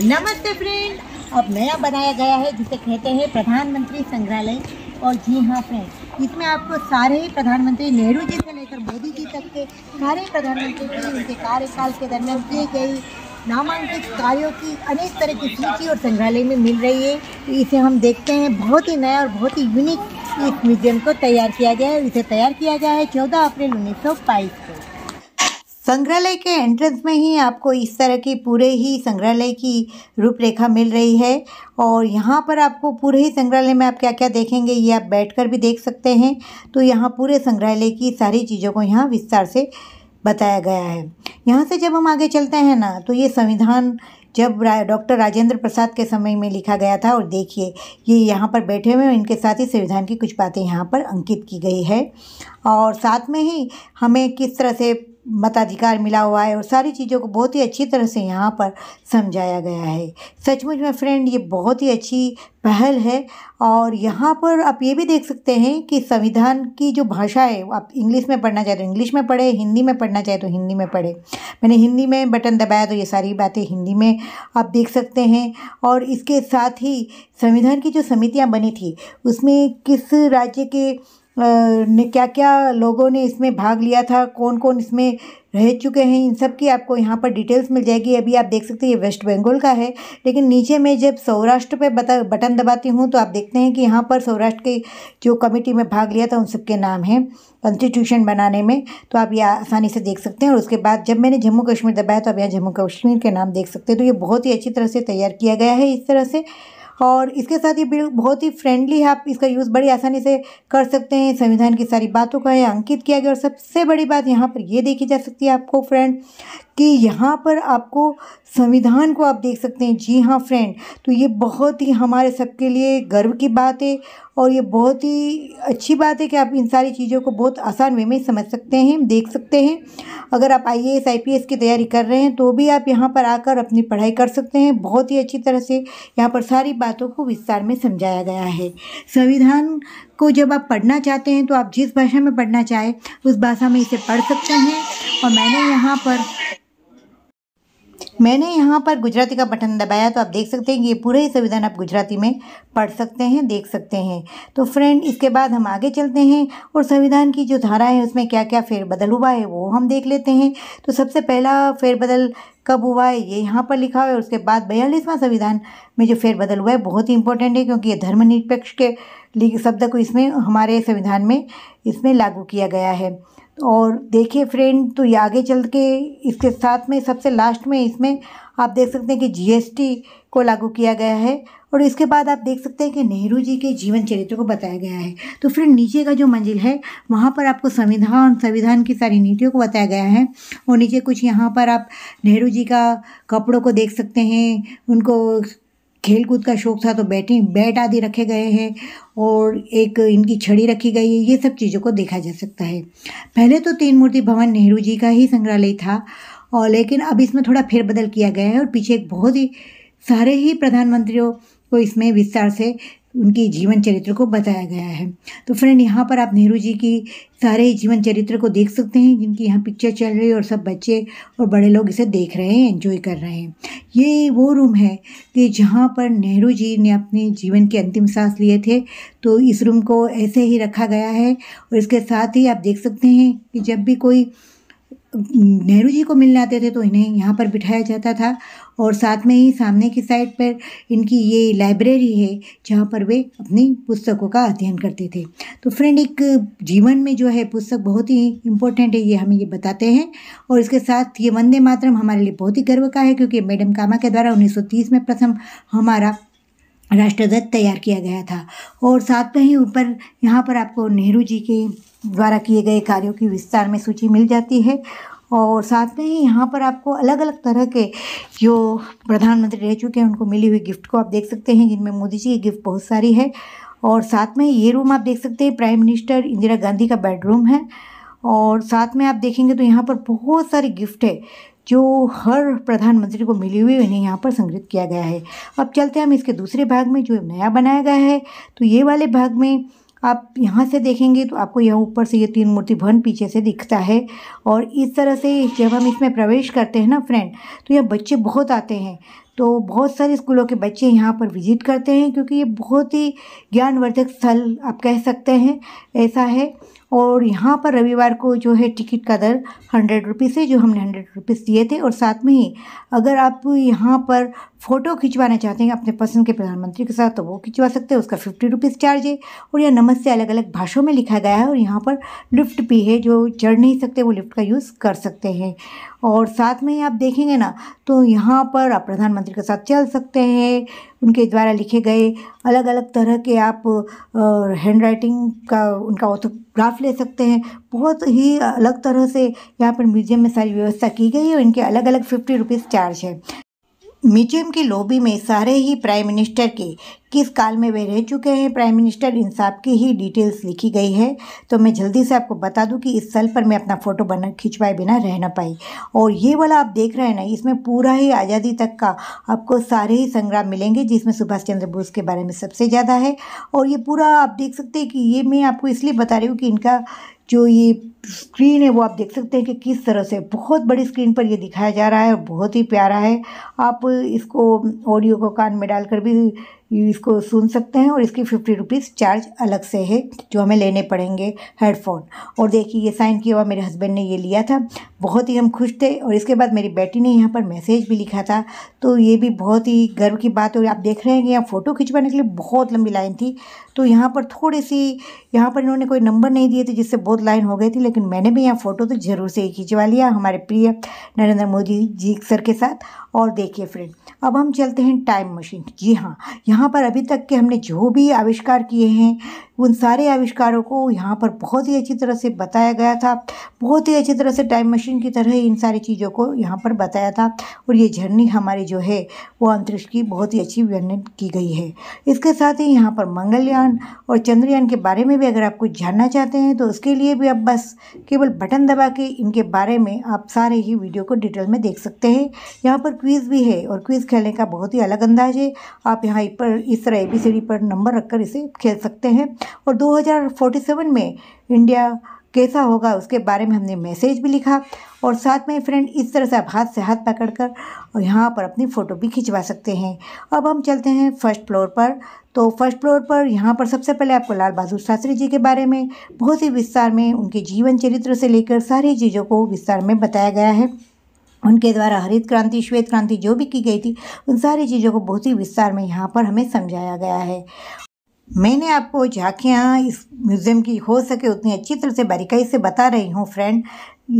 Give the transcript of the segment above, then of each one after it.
नमस्ते फ्रेंड अब नया बनाया गया है जिसे कहते हैं प्रधानमंत्री संग्रहालय और जी हाँ फ्रेंड इसमें आपको सारे ही प्रधानमंत्री नेहरू जी से लेकर मोदी जी तक के सारे प्रधानमंत्री जी उनके कार्यकाल के दरमियान किए गए नामांकित कार्यों की अनेक तरह की सूची और संग्रहालय में मिल रही है तो इसे हम देखते हैं बहुत ही नया और बहुत ही यूनिक इस म्यूजियम को तैयार किया गया है इसे तैयार किया गया है चौदह अप्रैल उन्नीस को संग्रहालय के एंट्रेंस में ही आपको इस तरह की पूरे ही संग्रहालय की रूपरेखा मिल रही है और यहाँ पर आपको पूरे ही संग्रहालय में आप क्या क्या देखेंगे ये आप बैठकर भी देख सकते हैं तो यहाँ पूरे संग्रहालय की सारी चीज़ों को यहाँ विस्तार से बताया गया है यहाँ से जब हम आगे चलते हैं ना तो ये संविधान जब डॉक्टर राजेंद्र प्रसाद के समय में लिखा गया था और देखिए ये यहाँ पर बैठे हुए इनके साथ ही संविधान की कुछ बातें यहाँ पर अंकित की गई है और साथ में ही हमें किस तरह से मताधिकार मिला हुआ है और सारी चीज़ों को बहुत ही अच्छी तरह से यहाँ पर समझाया गया है सचमुच में फ्रेंड ये बहुत ही अच्छी पहल है और यहाँ पर आप ये भी देख सकते हैं कि संविधान की जो भाषा है आप इंग्लिश में पढ़ना चाहे तो इंग्लिश में पढ़े हिंदी में पढ़ना चाहे तो हिंदी में पढ़े मैंने हिंदी में बटन दबाया तो ये सारी बातें हिंदी में आप देख सकते हैं और इसके साथ ही संविधान की जो समितियाँ बनी थी उसमें किस राज्य के ने क्या क्या लोगों ने इसमें भाग लिया था कौन कौन इसमें रह चुके हैं इन सब की आपको यहाँ पर डिटेल्स मिल जाएगी अभी आप देख सकते हैं ये वेस्ट बंगाल का है लेकिन नीचे मैं जब सौराष्ट्र पे बता बटन दबाती हूँ तो आप देखते हैं कि यहाँ पर सौराष्ट्र के जो कमेटी में भाग लिया था उन सबके नाम हैं कॉन्स्टिट्यूशन बनाने में तो आप ये आसानी से देख सकते हैं और उसके बाद जब मैंने जम्मू कश्मीर दबाया तो आप यहाँ जम्मू कश्मीर के नाम देख सकते हैं तो ये बहुत ही अच्छी तरह से तैयार किया गया है इस तरह से और इसके साथ ये बिल बहुत ही फ्रेंडली है आप इसका यूज़ बड़ी आसानी से कर सकते हैं संविधान की सारी बातों का अंकित किया गया और सबसे बड़ी बात यहाँ पर यह देखी जा सकती है आपको फ्रेंड कि यहाँ पर आपको संविधान को आप देख सकते हैं जी हाँ फ्रेंड तो ये बहुत ही हमारे सबके लिए गर्व की बात है और ये बहुत ही अच्छी बात है कि आप इन सारी चीज़ों को बहुत आसान वे में समझ सकते हैं देख सकते हैं अगर आप I S I P S की तैयारी कर रहे हैं तो भी आप यहाँ पर आकर अपनी पढ़ाई कर सकते हैं बहुत ही अच्छी तरह से यहाँ पर सारी बातों को विस्तार में समझाया गया है संविधान को जब आप पढ़ना चाहते हैं तो आप जिस भाषा में पढ़ना चाहें उस भाषा में इसे पढ़ सकते हैं और मैंने यहाँ पर मैंने यहाँ पर गुजराती का बटन दबाया तो आप देख सकते हैं कि ये पूरा ही संविधान आप गुजराती में पढ़ सकते हैं देख सकते हैं तो फ्रेंड इसके बाद हम आगे चलते हैं और संविधान की जो धारा है उसमें क्या क्या फेरबदल हुआ है वो हम देख लेते हैं तो सबसे पहला फेरबदल कब हुआ है ये यहाँ पर लिखा हुआ है उसके बाद बयालीसवां संविधान में जो फेरबदल हुआ है बहुत ही इंपॉर्टेंट है क्योंकि ये धर्मनिरपेक्ष के शब्द को इसमें हमारे संविधान में इसमें लागू किया गया है और देखिए फ्रेंड तो ये आगे चल के इसके साथ में सबसे लास्ट में इसमें आप देख सकते हैं कि जीएसटी को लागू किया गया है और इसके बाद आप देख सकते हैं कि नेहरू जी के जीवन चरित्र को बताया गया है तो फिर नीचे का जो मंजिल है वहाँ पर आपको संविधान संविधान की सारी नीतियों को बताया गया है और नीचे कुछ यहाँ पर आप नेहरू जी का कपड़ों को देख सकते हैं उनको खेल कूद का शौक था तो बैटिंग बैट आदि रखे गए हैं और एक इनकी छड़ी रखी गई है ये सब चीज़ों को देखा जा सकता है पहले तो तीन मूर्ति भवन नेहरू जी का ही संग्रहालय था और लेकिन अब इसमें थोड़ा फेरबदल किया गया है और पीछे एक बहुत ही सारे ही प्रधानमंत्रियों को इसमें विस्तार से उनके जीवन चरित्र को बताया गया है तो फ्रेंड यहाँ पर आप नेहरू जी की सारे जीवन चरित्र को देख सकते हैं जिनकी यहाँ पिक्चर चल रही है और सब बच्चे और बड़े लोग इसे देख रहे हैं एंजॉय कर रहे हैं ये वो रूम है कि जहाँ पर नेहरू जी ने अपने जीवन के अंतिम सांस लिए थे तो इस रूम को ऐसे ही रखा गया है और इसके साथ ही आप देख सकते हैं कि जब भी कोई नेहरू जी को मिलने आते थे तो इन्हें यहाँ पर बिठाया जाता था और साथ में ही सामने की साइड पर इनकी ये लाइब्रेरी है जहाँ पर वे अपनी पुस्तकों का अध्ययन करते थे तो फ्रेंड एक जीवन में जो है पुस्तक बहुत ही इम्पोर्टेंट है ये हमें ये बताते हैं और इसके साथ ये वंदे मातरम हमारे लिए बहुत ही गर्व का है क्योंकि मैडम कामा के द्वारा उन्नीस में प्रथम हमारा राष्ट्रध्वज तैयार किया गया था और साथ में ही उन पर यहाँ पर आपको नेहरू जी के द्वारा किए गए कार्यों की विस्तार में सूची मिल जाती है और साथ में ही यहाँ पर आपको अलग अलग तरह के जो प्रधानमंत्री रह चुके हैं उनको मिली हुई गिफ्ट को आप देख सकते हैं जिनमें मोदी जी की गिफ्ट बहुत सारी है और साथ में ये रूम आप देख सकते हैं प्राइम मिनिस्टर इंदिरा गांधी का बेडरूम है और साथ में आप देखेंगे तो यहाँ पर बहुत सारी गिफ्ट है जो हर प्रधानमंत्री को मिली हुई उन्हें यहाँ पर संग्रहित किया गया है अब चलते हैं हम इसके दूसरे भाग में जो नया बनाया गया है तो ये वाले भाग में आप यहाँ से देखेंगे तो आपको यह ऊपर से ये तीन मूर्ति भवन पीछे से दिखता है और इस तरह से जब हम इसमें प्रवेश करते हैं ना फ्रेंड तो यह बच्चे बहुत आते हैं तो बहुत सारे स्कूलों के बच्चे यहाँ पर विजिट करते हैं क्योंकि ये बहुत ही ज्ञानवर्धक स्थल आप कह सकते हैं ऐसा है और यहाँ पर रविवार को जो है टिकट का दर हंड्रेड रुपीज़ है जो हमने हंड्रेड रुपीज़ दिए थे और साथ में ही अगर आप यहाँ पर फ़ोटो खिंचवाना चाहते हैं अपने पसंद के प्रधानमंत्री के साथ तो वो खिंचवा सकते हैं उसका फिफ्टी रुपीज़ चार्ज है और यह नमस्ते अलग अलग भाषाओं में लिखा गया है और यहाँ पर लिफ्ट भी है जो चढ़ नहीं सकते वो लिफ्ट का यूज़ कर सकते हैं और साथ में ही आप देखेंगे ना तो यहाँ पर आप प्रधानमंत्री मंत्र के साथ चल सकते हैं उनके द्वारा लिखे गए अलग अलग तरह के आप हैंड राइटिंग का उनका ऑटोग्राफ ले सकते हैं बहुत ही अलग तरह से यहाँ पर म्यूजियम में सारी व्यवस्था की गई है और इनके अलग अलग फिफ्टी रुपीज़ चार्ज है म्यूजियम की लॉबी में सारे ही प्राइम मिनिस्टर के किस काल में वे रह चुके हैं प्राइम मिनिस्टर इन सब की ही डिटेल्स लिखी गई है तो मैं जल्दी से आपको बता दूं कि इस सल पर मैं अपना फ़ोटो बना खिंचवाए बिना रह ना पाई और ये वाला आप देख रहे हैं ना इसमें पूरा ही आज़ादी तक का आपको सारे ही संग्राम मिलेंगे जिसमें सुभाष चंद्र बोस के बारे में सबसे ज़्यादा है और ये पूरा आप देख सकते हैं कि ये मैं आपको इसलिए बता रही हूँ कि इनका जो ये स्क्रीन है वो आप देख सकते हैं कि किस तरह से बहुत बड़ी स्क्रीन पर ये दिखाया जा रहा है और बहुत ही प्यारा है आप इसको ऑडियो को कान में डालकर भी इसको सुन सकते हैं और इसकी फिफ्टी रुपीज़ चार्ज अलग से है जो हमें लेने पड़ेंगे हेडफोन और देखिए ये साइन किया हुआ मेरे हस्बैंड ने ये लिया था बहुत ही हम खुश थे और इसके बाद मेरी बेटी ने यहाँ पर मैसेज भी लिखा था तो ये भी बहुत ही गर्व की बात और आप देख रहे हैं कि यहाँ फ़ोटो खिंचवाने के लिए बहुत लंबी लाइन थी तो यहाँ पर थोड़ी सी यहाँ पर इन्होंने कोई नंबर नहीं दिए थे जिससे बहुत लाइन हो गई थी लेकिन मैंने भी यहाँ फ़ोटो तो ज़रूर से ही खिंचवा लिया हमारे प्रिय नरेंद्र मोदी जी सर के साथ और देखिए फ्रेंड अब हम चलते हैं टाइम मशीन जी हाँ यहाँ पर अभी तक के हमने जो भी आविष्कार किए हैं उन सारे आविष्कारों को यहाँ पर बहुत ही अच्छी तरह से बताया गया था बहुत ही अच्छी तरह से टाइम मशीन की तरह इन सारी चीज़ों को यहाँ पर बताया था और ये झरनी हमारी जो है वो अंतरिक्ष की बहुत ही अच्छी वर्णन की गई है इसके साथ ही यहाँ पर मंगलयान और चंद्रयान के बारे में भी अगर आप कुछ जानना चाहते हैं तो उसके लिए भी आप बस केवल बटन दबा के इनके बारे में आप सारे ही वीडियो को डिटेल में देख सकते हैं यहाँ पर क्विज़ भी है और क्विज़ खेलने का बहुत ही अलग अंदाज है आप यहाँ पर इस तरह ए बी सी डी पर नंबर रखकर इसे खेल सकते हैं और 2047 में इंडिया कैसा होगा उसके बारे में हमने मैसेज भी लिखा और साथ में फ्रेंड इस तरह से आप हाथ से हाथ पकड़कर और यहाँ पर अपनी फ़ोटो भी खिंचवा सकते हैं अब हम चलते हैं फर्स्ट फ्लोर पर तो फर्स्ट फ्लोर पर यहाँ पर सबसे पहले आपको लाल बहादुर शास्त्री जी के बारे में बहुत ही विस्तार में उनके जीवन चरित्र से लेकर सारी चीज़ों को विस्तार में बताया गया है उनके द्वारा हरित क्रांति श्वेत क्रांति जो भी की गई थी उन सारी चीज़ों को बहुत ही विस्तार में यहाँ पर हमें समझाया गया है मैंने आपको झांकियाँ इस म्यूज़ियम की हो सके उतनी अच्छी तरह से बारीकाई से बता रही हूँ फ्रेंड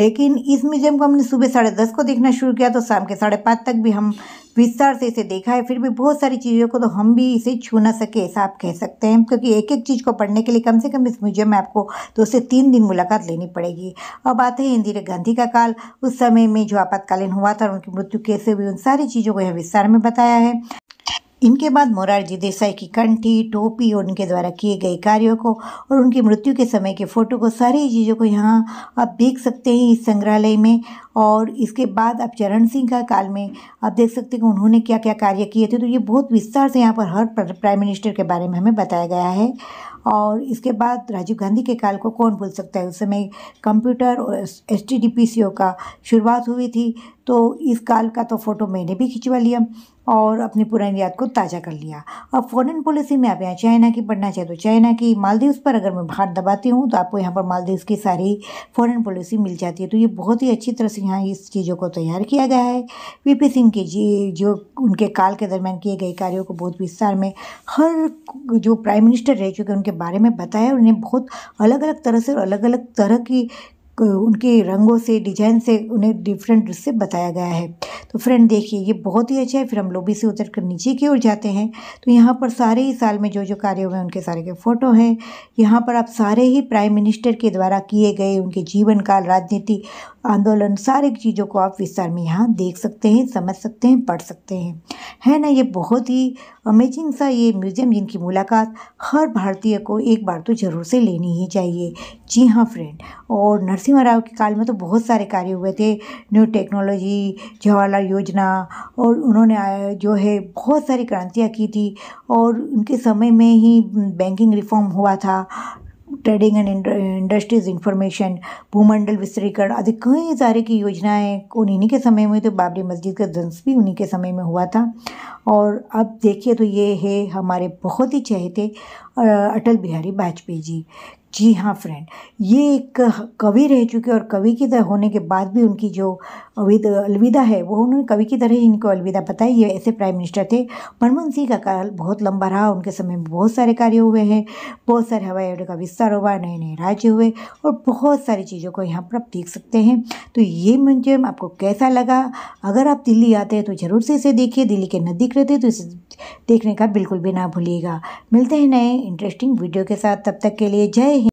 लेकिन इस म्यूज़ियम को हमने सुबह साढ़े दस को देखना शुरू किया तो शाम के साढ़े पाँच तक भी हम विस्तार से इसे देखा है फिर भी बहुत सारी चीज़ों को तो हम भी इसे छू ना सके ऐसा आप कह सकते हैं क्योंकि एक एक चीज़ को पढ़ने के लिए कम से कम इस म्यूजियम में आपको दो से तीन दिन मुलाकात लेनी पड़ेगी अब आते हैं इंदिरा गांधी का काल उस समय में जो आपातकालीन हुआ था उनकी मृत्यु कैसे हुई उन सारी चीज़ों को यह विस्तार में बताया है इनके बाद मोरारजी देसाई की कंठी टोपी और उनके द्वारा किए गए कार्यों को और उनकी मृत्यु के समय के फ़ोटो को सारी चीज़ों को यहाँ आप देख सकते हैं इस संग्रहालय में और इसके बाद आप चरण सिंह का काल में आप देख सकते हैं कि उन्होंने क्या क्या कार्य किए थे तो ये बहुत विस्तार से यहाँ पर हर प्राइम मिनिस्टर के बारे में हमें बताया गया है और इसके बाद राजीव गांधी के काल को कौन भूल सकता है उस समय कंप्यूटर और एस का शुरुआत हुई थी तो इस काल का तो फ़ोटो मैंने भी खिंचवा लिया और अपनी पुरानी याद को ताज़ा कर लिया अब फॉरेन पॉलिसी में आप यहाँ चाइना की पढ़ना चाहे तो चाइना की मालदीव्स पर अगर मैं भार दबाती हूँ तो आपको यहाँ पर मालदीव्स की सारी फॉरेन पॉलिसी मिल जाती है तो ये बहुत ही अच्छी तरह से यहाँ इस चीज़ों को तैयार किया गया है वी पी सिंह के जी जो उनके काल के दरमियान किए गए कार्यों को बहुत विस्तार में हर जो प्राइम मिनिस्टर रह चुके उनके बारे में बताया उन्हें बहुत अलग अलग तरह से और अलग अलग तरह की उनके रंगों से डिजाइन से उन्हें डिफरेंट से बताया गया है तो फ्रेंड देखिए ये बहुत ही अच्छा है फिर हम लोबी से उतर कर नीचे की ओर जाते हैं तो यहाँ पर सारे ही साल में जो जो कार्य हुए उनके सारे के फ़ोटो हैं यहाँ पर आप सारे ही प्राइम मिनिस्टर के द्वारा किए गए उनके जीवन काल राजनीति आंदोलन सारी चीज़ों को आप विस्तार में यहाँ देख सकते हैं समझ सकते हैं पढ़ सकते हैं है ना ये बहुत ही अमेजिंग सा ये म्यूज़ियम जिनकी मुलाकात हर भारतीय को एक बार तो ज़रूर से लेनी ही चाहिए जी हाँ फ्रेंड और नरसिम्हा राव के काल में तो बहुत सारे कार्य हुए थे न्यू टेक्नोलॉजी जवाहरलाल योजना और उन्होंने जो है बहुत सारी क्रांतियाँ की थी और उनके समय में ही बैंकिंग रिफॉर्म हुआ था ट्रेडिंग एंड इंडस्ट्रीज इंफॉर्मेशन भूमंडल विस्तरीकरण आदि कई सारे की योजनाएं उन्हीं के समय में तो बाबरी मस्जिद का ध्वंस भी उन्हीं के समय में हुआ था और अब देखिए तो ये है हमारे बहुत ही चहेते अटल बिहारी वाजपेयी जी जी हाँ फ्रेंड ये एक कवि रह चुके और कवि की तरह होने के बाद भी उनकी जो अलविदा है वो उन्होंने कवि की तरह ही इनको अलविदा बताई ये ऐसे प्राइम मिनिस्टर थे मनमोहन सिंह का काल बहुत लंबा रहा उनके समय में बहुत सारे कार्य हुए हैं बहुत सारे हवाई अड्डे का विस्तार हुआ नए नए राज्य हुए और बहुत सारी चीज़ों को यहाँ पर आप देख सकते हैं तो ये म्यूजियम आपको कैसा लगा अगर आप दिल्ली आते हैं तो ज़रूर से इसे देखिए दिल्ली के नज़दीक रहते तो इसे देखने का बिल्कुल भी ना भूलिएगा मिलते हैं नए इंटरेस्टिंग वीडियो के साथ तब तक के लिए जय